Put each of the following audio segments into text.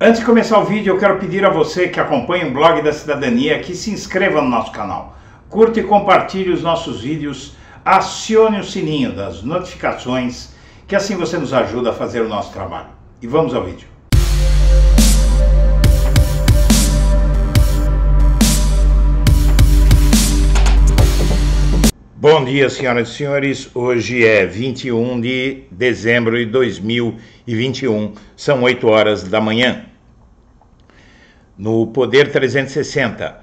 Antes de começar o vídeo, eu quero pedir a você que acompanha o blog da cidadania que se inscreva no nosso canal, curta e compartilhe os nossos vídeos, acione o sininho das notificações, que assim você nos ajuda a fazer o nosso trabalho. E vamos ao vídeo. Bom dia, senhoras e senhores. Hoje é 21 de dezembro de 2021, são 8 horas da manhã. No Poder 360,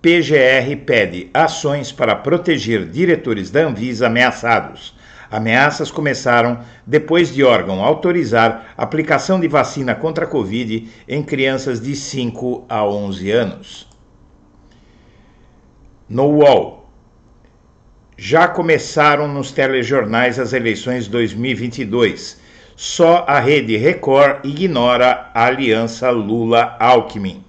PGR pede ações para proteger diretores da Anvisa ameaçados. Ameaças começaram depois de órgão autorizar aplicação de vacina contra a Covid em crianças de 5 a 11 anos. No UOL. Já começaram nos telejornais as eleições 2022. Só a rede Record ignora a aliança Lula-Alckmin.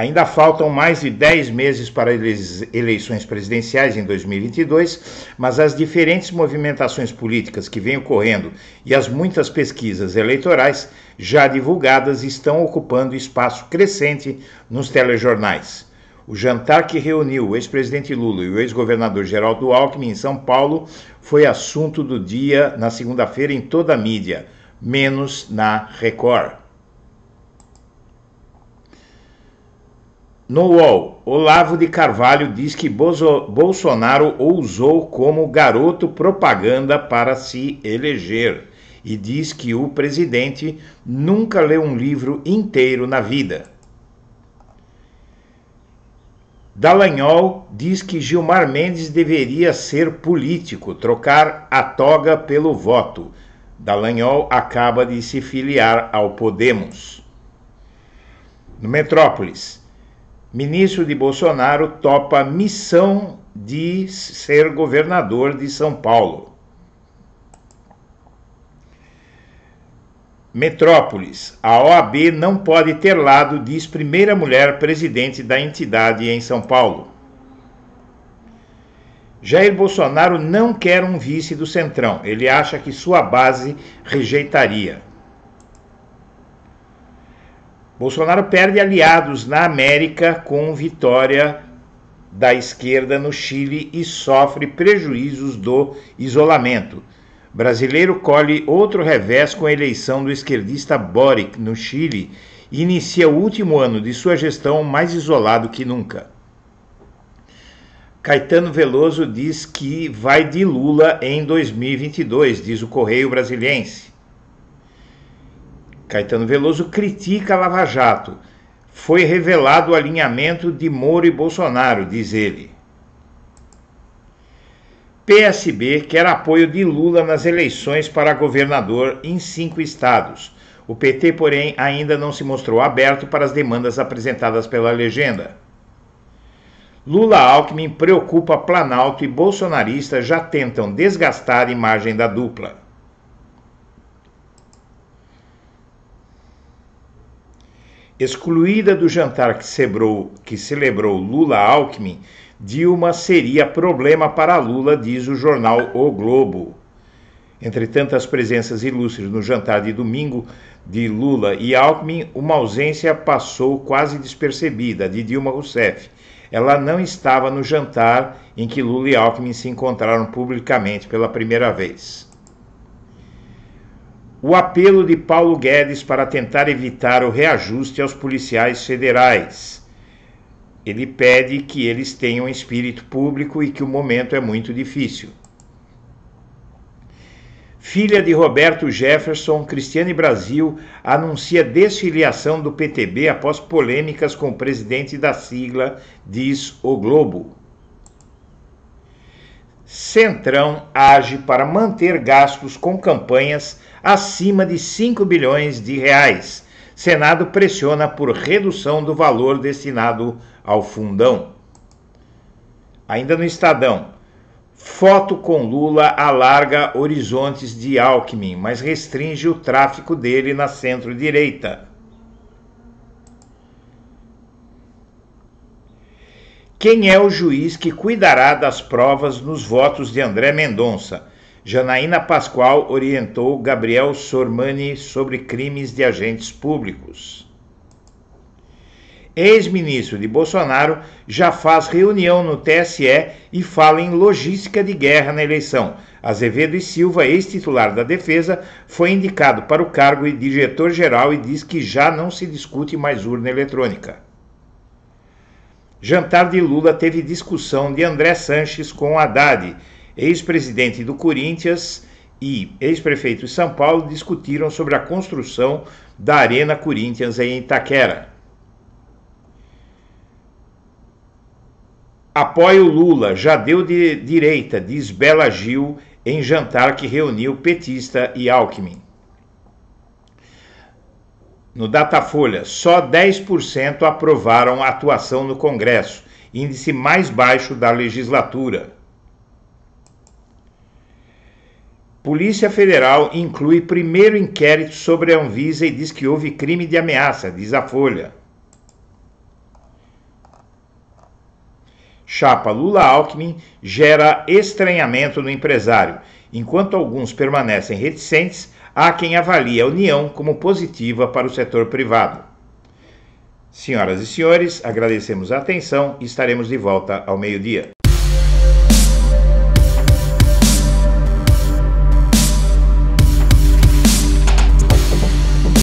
Ainda faltam mais de 10 meses para eleições presidenciais em 2022, mas as diferentes movimentações políticas que vêm ocorrendo e as muitas pesquisas eleitorais já divulgadas estão ocupando espaço crescente nos telejornais. O jantar que reuniu o ex-presidente Lula e o ex-governador Geraldo Alckmin em São Paulo foi assunto do dia na segunda-feira em toda a mídia, menos na Record. No UOL, Olavo de Carvalho diz que Bolsonaro ousou como garoto propaganda para se eleger e diz que o presidente nunca leu um livro inteiro na vida. Dallagnol diz que Gilmar Mendes deveria ser político, trocar a toga pelo voto. Dallagnol acaba de se filiar ao Podemos. No Metrópolis ministro de Bolsonaro topa missão de ser governador de São Paulo. Metrópolis. A OAB não pode ter lado, diz primeira mulher presidente da entidade em São Paulo. Jair Bolsonaro não quer um vice do Centrão. Ele acha que sua base rejeitaria. Bolsonaro perde aliados na América com vitória da esquerda no Chile e sofre prejuízos do isolamento. Brasileiro colhe outro revés com a eleição do esquerdista Boric no Chile e inicia o último ano de sua gestão mais isolado que nunca. Caetano Veloso diz que vai de Lula em 2022, diz o Correio Brasiliense. Caetano Veloso critica a Lava Jato. Foi revelado o alinhamento de Moro e Bolsonaro, diz ele. PSB quer apoio de Lula nas eleições para governador em cinco estados. O PT, porém, ainda não se mostrou aberto para as demandas apresentadas pela legenda. Lula Alckmin preocupa Planalto e bolsonaristas já tentam desgastar a imagem da dupla. Excluída do jantar que, que celebrou Lula-Alckmin, Dilma seria problema para Lula, diz o jornal O Globo. Entre tantas presenças ilustres no jantar de domingo de Lula e Alckmin, uma ausência passou quase despercebida de Dilma Rousseff. Ela não estava no jantar em que Lula e Alckmin se encontraram publicamente pela primeira vez o apelo de Paulo Guedes para tentar evitar o reajuste aos policiais federais. Ele pede que eles tenham espírito público e que o momento é muito difícil. Filha de Roberto Jefferson, Cristiane Brasil anuncia desfiliação do PTB após polêmicas com o presidente da sigla, diz o Globo. Centrão age para manter gastos com campanhas acima de 5 bilhões de reais. Senado pressiona por redução do valor destinado ao fundão. Ainda no Estadão, foto com Lula alarga horizontes de Alckmin, mas restringe o tráfico dele na centro-direita. Quem é o juiz que cuidará das provas nos votos de André Mendonça? Janaína Pascoal orientou Gabriel Sormani sobre crimes de agentes públicos. Ex-ministro de Bolsonaro já faz reunião no TSE e fala em logística de guerra na eleição. Azevedo e Silva, ex-titular da Defesa, foi indicado para o cargo de diretor-geral e diz que já não se discute mais urna eletrônica. Jantar de Lula teve discussão de André Sanches com Haddad. Ex-presidente do Corinthians e ex-prefeito de São Paulo discutiram sobre a construção da Arena Corinthians em Itaquera. Apoio Lula, já deu de direita, diz Bela Gil em jantar que reuniu petista e Alckmin. No Datafolha, só 10% aprovaram a atuação no Congresso, índice mais baixo da legislatura. Polícia Federal inclui primeiro inquérito sobre a Anvisa e diz que houve crime de ameaça, diz a Folha. Chapa Lula-Alckmin gera estranhamento no empresário. Enquanto alguns permanecem reticentes, há quem avalie a união como positiva para o setor privado. Senhoras e senhores, agradecemos a atenção e estaremos de volta ao meio-dia.